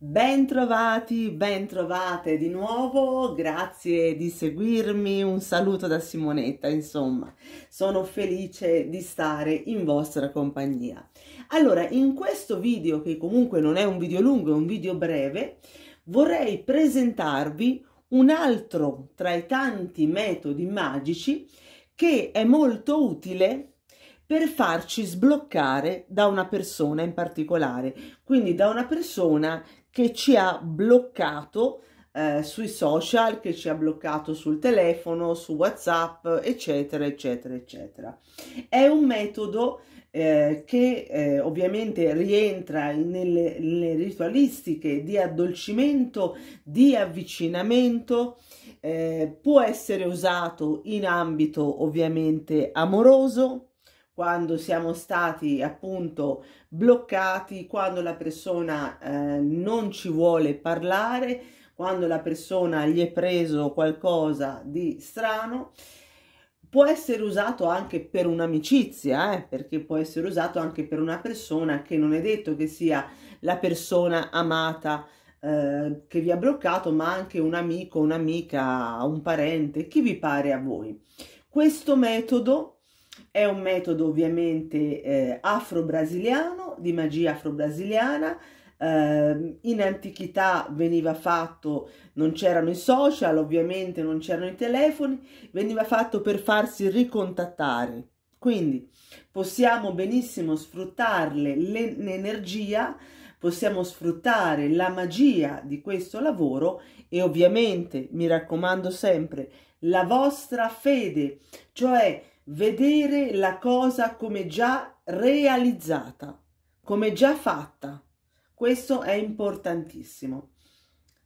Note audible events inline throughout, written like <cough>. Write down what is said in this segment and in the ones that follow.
Bentrovati, bentrovate di nuovo, grazie di seguirmi, un saluto da Simonetta, insomma, sono felice di stare in vostra compagnia. Allora, in questo video, che comunque non è un video lungo, è un video breve, vorrei presentarvi un altro tra i tanti metodi magici che è molto utile per farci sbloccare da una persona in particolare, quindi da una persona che ci ha bloccato eh, sui social, che ci ha bloccato sul telefono, su WhatsApp, eccetera, eccetera, eccetera. È un metodo eh, che eh, ovviamente rientra nelle, nelle, ritualistiche di addolcimento, di avvicinamento, eh, può essere usato in ambito ovviamente amoroso, quando siamo stati appunto bloccati, quando la persona eh, non ci vuole parlare, quando la persona gli è preso qualcosa di strano. Può essere usato anche per un'amicizia, eh, perché può essere usato anche per una persona che non è detto che sia la persona amata eh, che vi ha bloccato, ma anche un amico, un'amica, un parente, chi vi pare a voi. Questo metodo è un metodo ovviamente eh, afro-brasiliano, di magia afro-brasiliana. Eh, in antichità veniva fatto, non c'erano i social, ovviamente non c'erano i telefoni, veniva fatto per farsi ricontattare. Quindi possiamo benissimo sfruttarle l'energia, possiamo sfruttare la magia di questo lavoro e ovviamente, mi raccomando sempre, la vostra fede, cioè vedere la cosa come già realizzata, come già fatta. Questo è importantissimo.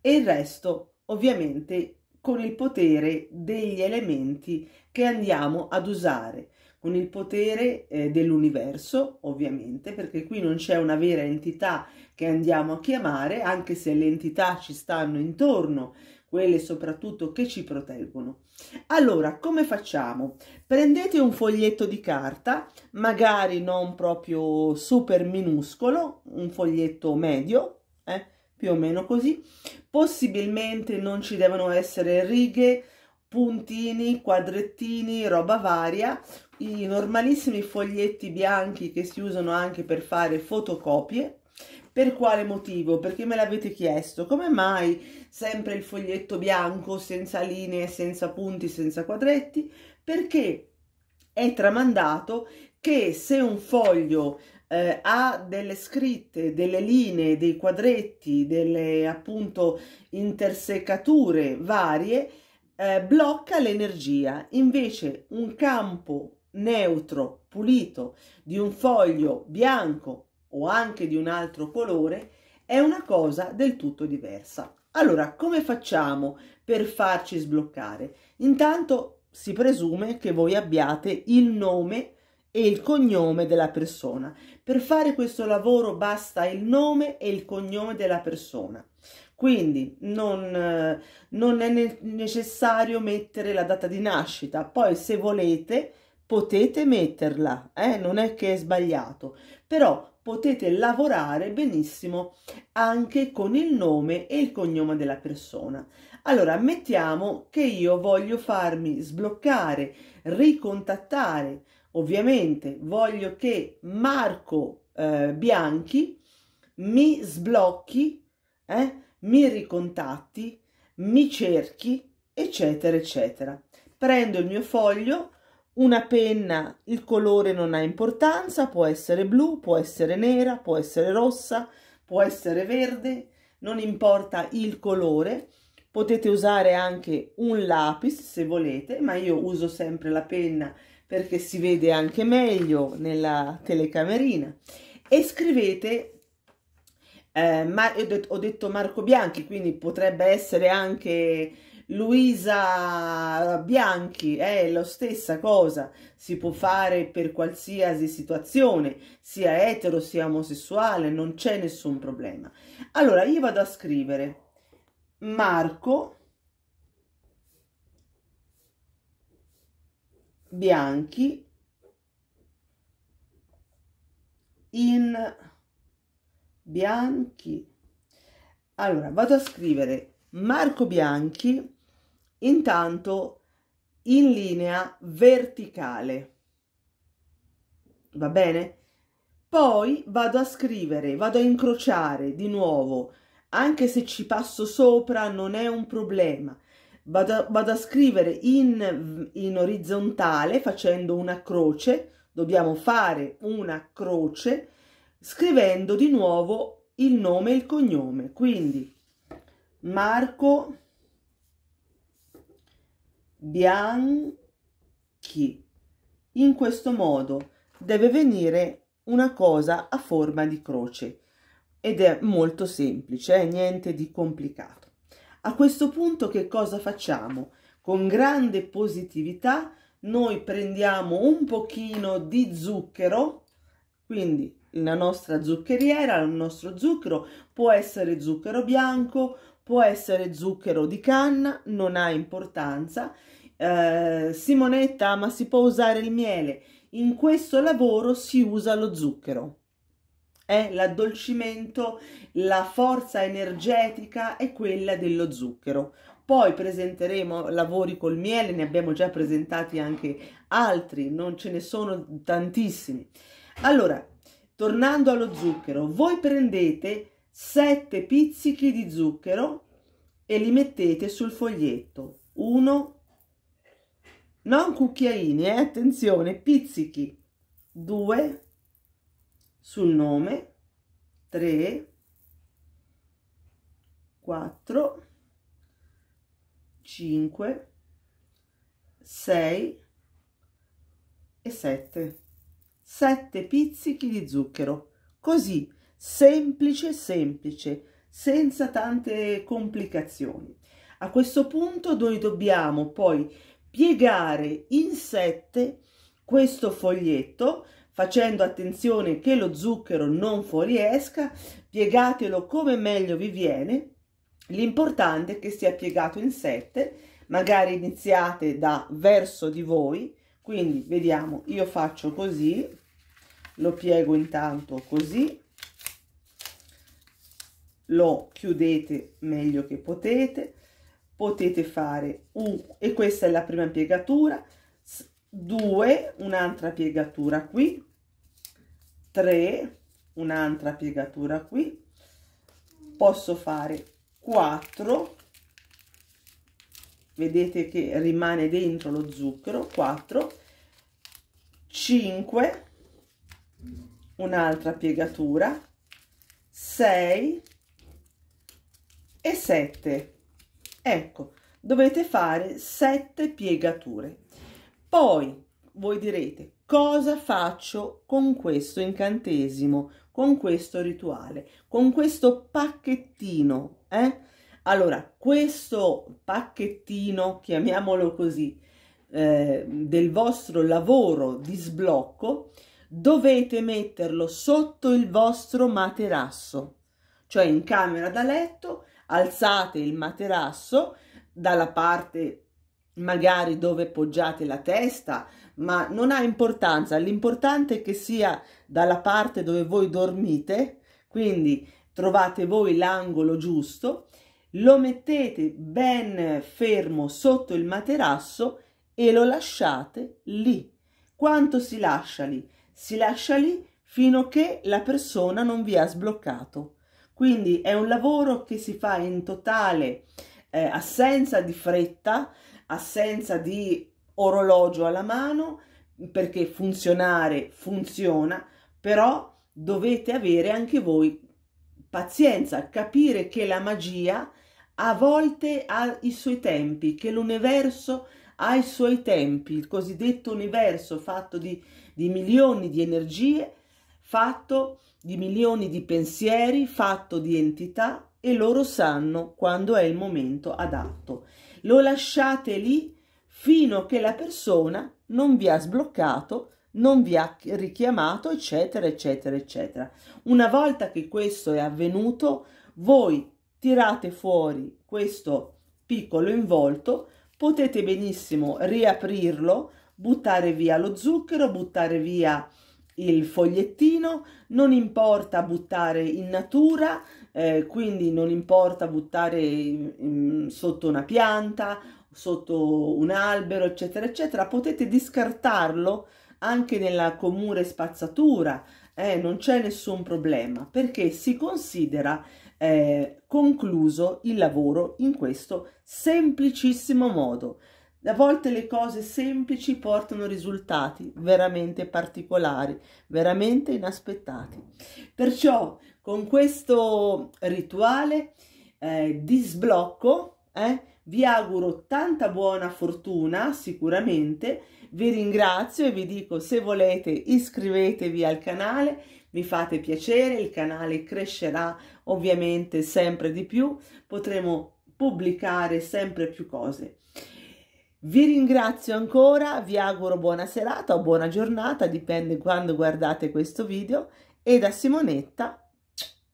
E il resto, ovviamente, con il potere degli elementi che andiamo ad usare, con il potere eh, dell'universo, ovviamente, perché qui non c'è una vera entità che andiamo a chiamare, anche se le entità ci stanno intorno, quelle soprattutto che ci proteggono. Allora, come facciamo? Prendete un foglietto di carta, magari non proprio super minuscolo, un foglietto medio, eh, più o meno così. Possibilmente non ci devono essere righe, puntini, quadrettini, roba varia, i normalissimi foglietti bianchi che si usano anche per fare fotocopie per quale motivo? Perché me l'avete chiesto. Come mai sempre il foglietto bianco, senza linee, senza punti, senza quadretti? Perché è tramandato che se un foglio eh, ha delle scritte, delle linee, dei quadretti, delle appunto intersecature varie, eh, blocca l'energia. Invece un campo neutro, pulito, di un foglio bianco o anche di un altro colore è una cosa del tutto diversa. Allora, come facciamo per farci sbloccare? Intanto si presume che voi abbiate il nome e il cognome della persona. Per fare questo lavoro basta il nome e il cognome della persona. Quindi non, eh, non è ne- necessario mettere la data di nascita. Poi se volete potete metterla, eh? non è che è sbagliato. Però potete lavorare benissimo anche con il nome e il cognome della persona. Allora, mettiamo che io voglio farmi sbloccare, ricontattare, ovviamente voglio che Marco eh, Bianchi mi sblocchi, eh, mi ricontatti, mi cerchi, eccetera, eccetera. Prendo il mio foglio, una penna, il colore non ha importanza, può essere blu, può essere nera, può essere rossa, può essere verde, non importa il colore. Potete usare anche un lapis se volete, ma io uso sempre la penna perché si vede anche meglio nella telecamerina. E scrivete eh, ma ho detto Marco Bianchi, quindi potrebbe essere anche Luisa Bianchi è eh, la stessa cosa, si può fare per qualsiasi situazione, sia etero sia omosessuale, non c'è nessun problema. Allora io vado a scrivere Marco Bianchi in Bianchi. Allora vado a scrivere Marco Bianchi intanto in linea verticale. Va bene? Poi vado a scrivere, vado a incrociare di nuovo, anche se ci passo sopra non è un problema. Vado, vado a scrivere in, in orizzontale facendo una croce, dobbiamo fare una croce, scrivendo di nuovo il nome e il cognome. Quindi Marco bianchi. In questo modo deve venire una cosa a forma di croce ed è molto semplice, eh? niente di complicato. A questo punto che cosa facciamo? Con grande positività noi prendiamo un pochino di zucchero, quindi la nostra zuccheriera, il nostro zucchero, può essere zucchero bianco può essere zucchero di canna, non ha importanza. Eh, Simonetta, ma si può usare il miele? In questo lavoro si usa lo zucchero. Eh, l'addolcimento, la forza energetica è quella dello zucchero. Poi presenteremo lavori col miele, ne abbiamo già presentati anche altri, non ce ne sono tantissimi. Allora, tornando allo zucchero, voi prendete 7 pizzichi di zucchero e li mettete sul foglietto. Uno, non cucchiaini, eh, attenzione, pizzichi. Due, sul nome. Tre, quattro, cinque, sei e sette. Sette pizzichi di zucchero. Così semplice semplice, senza tante complicazioni. A questo punto noi dobbiamo poi piegare in sette questo foglietto facendo attenzione che lo zucchero non fuoriesca, piegatelo come meglio vi viene, l'importante è che sia piegato in sette, magari iniziate da verso di voi, quindi vediamo, io faccio così, lo piego intanto così, lo chiudete meglio che potete potete fare un e questa è la prima piegatura 2 un'altra piegatura qui 3 un'altra piegatura qui posso fare 4 vedete che rimane dentro lo zucchero 4 5 un'altra piegatura 6 e 7 ecco dovete fare 7 piegature poi voi direte cosa faccio con questo incantesimo con questo rituale con questo pacchettino eh? allora questo pacchettino chiamiamolo così eh, del vostro lavoro di sblocco dovete metterlo sotto il vostro materasso cioè in camera da letto alzate il materasso dalla parte magari dove poggiate la testa, ma non ha importanza, l'importante è che sia dalla parte dove voi dormite, quindi trovate voi l'angolo giusto, lo mettete ben fermo sotto il materasso e lo lasciate lì. Quanto si lascia lì? Si lascia lì fino a che la persona non vi ha sbloccato. Quindi è un lavoro che si fa in totale eh, assenza di fretta, assenza di orologio alla mano, perché funzionare funziona, però dovete avere anche voi pazienza, capire che la magia a volte ha i suoi tempi, che l'universo ha i suoi tempi, il cosiddetto universo fatto di, di milioni di energie fatto di milioni di pensieri, fatto di entità e loro sanno quando è il momento adatto. Lo lasciate lì fino a che la persona non vi ha sbloccato, non vi ha richiamato, eccetera, eccetera, eccetera. Una volta che questo è avvenuto, voi tirate fuori questo piccolo involto, potete benissimo riaprirlo, buttare via lo zucchero, buttare via il fogliettino, non importa buttare in natura, eh, quindi non importa buttare in, sotto una pianta, sotto un albero, eccetera, eccetera, potete discartarlo anche nella comune spazzatura, eh, non c'è nessun problema perché si considera eh, concluso il lavoro in questo semplicissimo modo. A volte le cose semplici portano risultati veramente particolari, veramente inaspettati. Perciò con questo rituale eh, di sblocco eh, vi auguro tanta buona fortuna sicuramente, vi ringrazio e vi dico se volete iscrivetevi al canale, mi fate piacere, il canale crescerà ovviamente sempre di più, potremo pubblicare sempre più cose. Vi ringrazio ancora, vi auguro buona serata o buona giornata, dipende quando guardate questo video. E da Simonetta,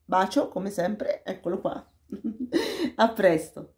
bacio come sempre, eccolo qua. <laughs> A presto!